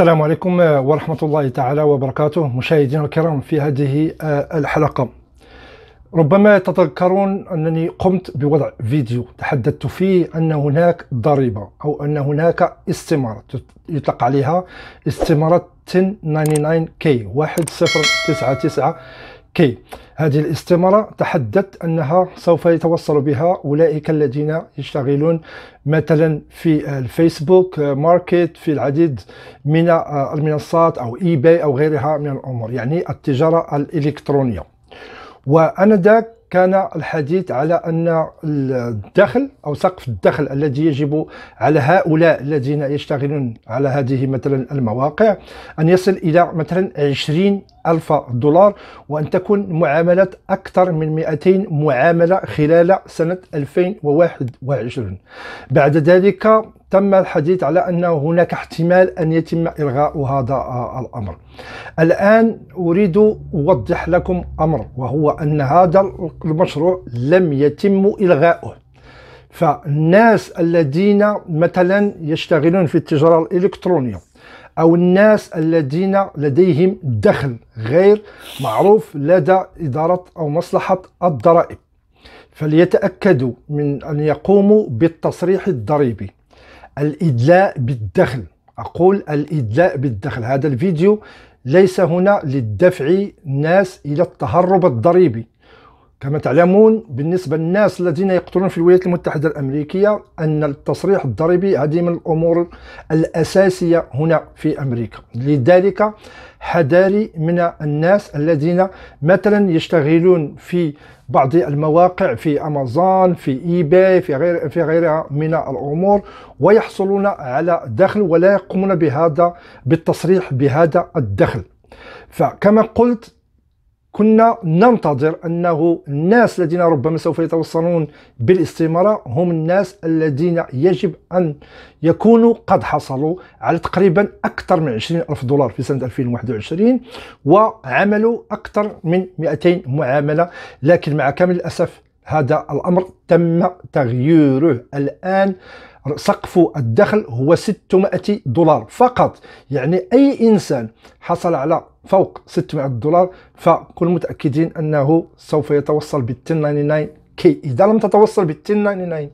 السلام عليكم آه، ورحمة الله تعالى وبركاته مشاهدينا الكرام في هذه آه، الحلقة ربما تتذكرون أنني قمت بوضع فيديو تحدثت فيه أن هناك ضريبة أو أن هناك استمارة يطلق عليها استمارة 1099K 1099 كي هذه الاستمارة تحدثت أنها سوف يتوصل بها أولئك الذين يشتغلون مثلا في الفيسبوك ماركت في العديد من المنصات أو إي باي أو غيرها من الأمور يعني التجارة الإلكترونية وأنذاك كان الحديث على ان الدخل او سقف الدخل الذي يجب على هؤلاء الذين يشتغلون على هذه مثلا المواقع ان يصل الى مثلا 20 ألف دولار وأن تكون معاملات أكثر من 200 معاملة خلال سنة 2021 بعد ذلك تم الحديث على أن هناك احتمال أن يتم إلغاء هذا الأمر الآن أريد أوضح لكم أمر وهو أن هذا المشروع لم يتم إلغاؤه فالناس الذين مثلا يشتغلون في التجارة الإلكترونية أو الناس الذين لديهم دخل غير معروف لدى إدارة أو مصلحة الضرائب فليتأكدوا من أن يقوموا بالتصريح الضريبي الإدلاء بالدخل أقول الإدلاء بالدخل هذا الفيديو ليس هنا للدفع الناس إلى التهرب الضريبي كما تعلمون بالنسبة للناس الذين يقتلون في الولايات المتحدة الأمريكية أن التصريح الضريبي هذه من الأمور الأساسية هنا في أمريكا لذلك حذاري من الناس الذين مثلا يشتغلون في بعض المواقع في امازون في ايباي في غير في غيرها من الامور ويحصلون على دخل ولا يقومون بهذا بالتصريح بهذا الدخل فكما قلت كنا ننتظر أنه الناس الذين ربما سوف يتوصلون بالاستمارة هم الناس الذين يجب أن يكونوا قد حصلوا على تقريبا أكثر من 20 ألف دولار في سنة 2021 وعملوا أكثر من 200 معاملة لكن مع كامل الأسف هذا الأمر تم تغييره الآن سقف الدخل هو 600 دولار فقط يعني أي إنسان حصل على فوق 600 دولار فكن متأكدين أنه سوف يتوصل بال 1099 كي إذا لم تتوصل بال 1099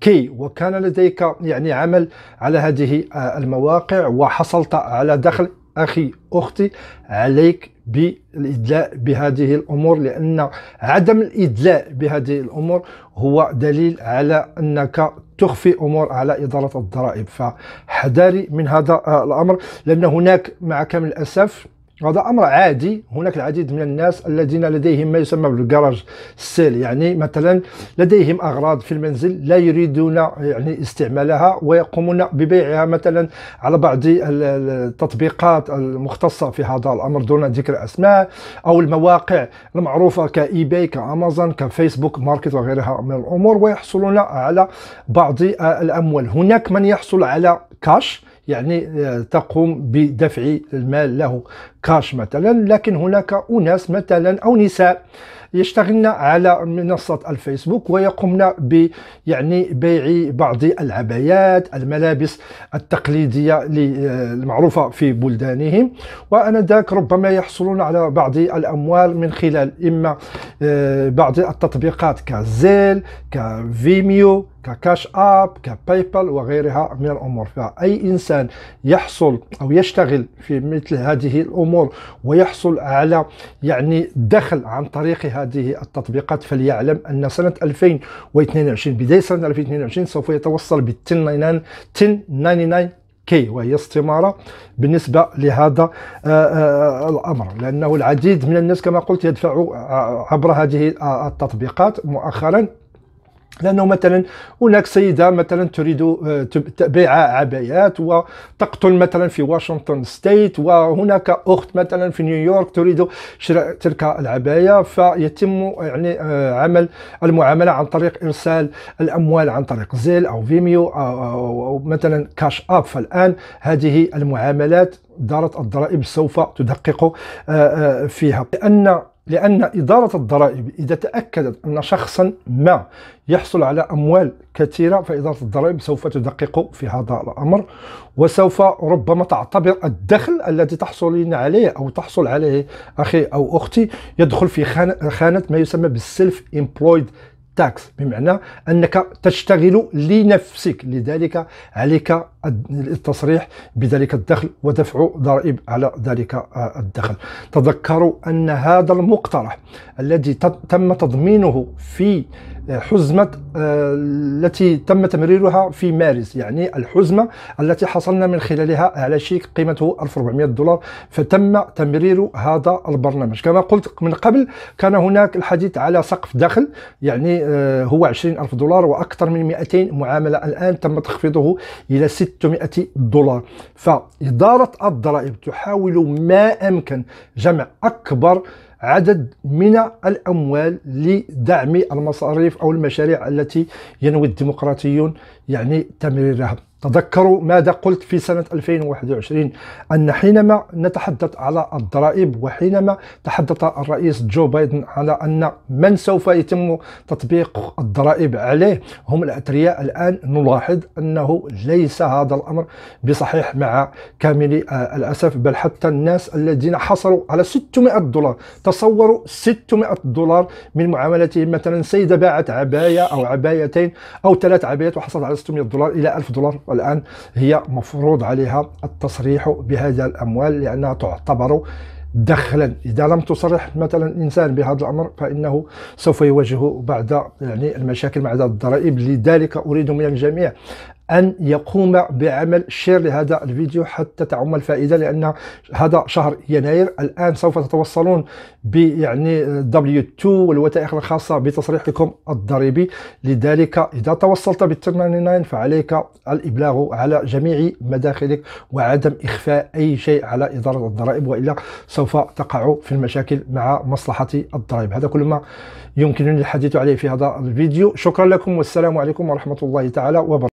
كي وكان لديك يعني عمل على هذه آه، المواقع وحصلت على دخل أخي أختي عليك بالإدلاء بهذه الأمور لأن عدم الإدلاء بهذه الأمور هو دليل على أنك تخفي أمور على إدارة الضرائب فحذاري من هذا الأمر لأن هناك مع كامل الأسف هذا امر عادي هناك العديد من الناس الذين لديهم ما يسمى بالكراج سيل يعني مثلا لديهم اغراض في المنزل لا يريدون يعني استعمالها ويقومون ببيعها مثلا على بعض التطبيقات المختصه في هذا الامر دون ذكر اسماء او المواقع المعروفه كاي باي كامازون كفيسبوك ماركت وغيرها من الامور ويحصلون على بعض الاموال هناك من يحصل على كاش يعني آه، تقوم بدفع المال له كاش مثلا لكن هناك أناس مثلا أو نساء يشتغلن على منصة الفيسبوك ويقمن ب يعني بيع بعض العبايات الملابس التقليدية آه، المعروفة في بلدانهم وأنا ذاك ربما يحصلون على بعض الأموال من خلال إما آه، بعض التطبيقات كزيل كفيميو ككاش اب كباي بال وغيرها من الامور فاي انسان يحصل او يشتغل في مثل هذه الامور ويحصل على يعني دخل عن طريق هذه التطبيقات فليعلم ان سنه 2022 بدايه سنه 2022 سوف يتوصل بال 1099 كي وهي استمارة بالنسبة لهذا آه، آه، الأمر لأنه العديد من الناس كما قلت يدفع آه، عبر هذه التطبيقات مؤخرا لانه مثلا هناك سيده مثلا تريد آه، بيع عبايات وتقتل مثلا في واشنطن ستيت وهناك اخت مثلا في نيويورك تريد شراء تلك العبايه فيتم يعني آه، عمل المعامله عن طريق ارسال الاموال عن طريق زيل او فيميو او مثلا كاش اب فالان هذه المعاملات دارت الضرائب سوف تدقق آه، فيها لأن لأن إدارة الضرائب إذا تأكدت أن شخصا ما يحصل على أموال كثيرة فإدارة الضرائب سوف تدقق في هذا الأمر وسوف ربما تعتبر الدخل الذي تحصلين عليه أو تحصل عليه أخي أو أختي يدخل في خانة ما يسمى بالسيلف امبلويد تاكس بمعنى أنك تشتغل لنفسك لذلك عليك التصريح بذلك الدخل ودفع ضرائب على ذلك آه، الدخل تذكروا أن هذا المقترح الذي تم تضمينه في حزمة آه، التي تم تمريرها في مارس يعني الحزمة التي حصلنا من خلالها على شيك قيمته 1400 دولار فتم تمرير هذا البرنامج كما قلت من قبل كان هناك الحديث على سقف دخل يعني آه، هو 20000 دولار وأكثر من 200 معاملة الآن تم تخفيضه إلى 6 600 دولار فإدارة الضرائب تحاول ما أمكن جمع أكبر عدد من الأموال لدعم المصاريف أو المشاريع التي ينوي الديمقراطيون يعني تمريرها تذكروا ماذا قلت في سنة 2021 أن حينما نتحدث على الضرائب وحينما تحدث الرئيس جو بايدن على أن من سوف يتم تطبيق الضرائب عليه هم الأثرياء الآن نلاحظ أنه ليس هذا الأمر بصحيح مع كامل آه، الأسف بل حتى الناس الذين حصلوا على 600 دولار تصوروا 600 دولار من معاملتهم مثلا سيدة باعت عباية أو عبايتين أو ثلاث عبايات وحصلت على 600 دولار إلى 1000 دولار والآن هي مفروض عليها التصريح بهذا الأموال لأنها تعتبر دخلا اذا لم تصرح مثلا إنسان بهذا الامر فانه سوف يواجه بعد يعني المشاكل مع الضرائب لذلك اريد من الجميع أن يقوم بعمل شير لهذا الفيديو حتى تعم الفائدة لأن هذا شهر يناير الآن سوف تتوصلون يعني W2 والوثائق الخاصة بتصريحكم الضريبي لذلك إذا توصلت بال 99 فعليك الإبلاغ على جميع مداخلك وعدم إخفاء أي شيء على إدارة الضرائب وإلا سوف تقع في المشاكل مع مصلحة الضرائب هذا كل ما يمكنني الحديث عليه في هذا الفيديو شكرا لكم والسلام عليكم ورحمة الله تعالى وبركاته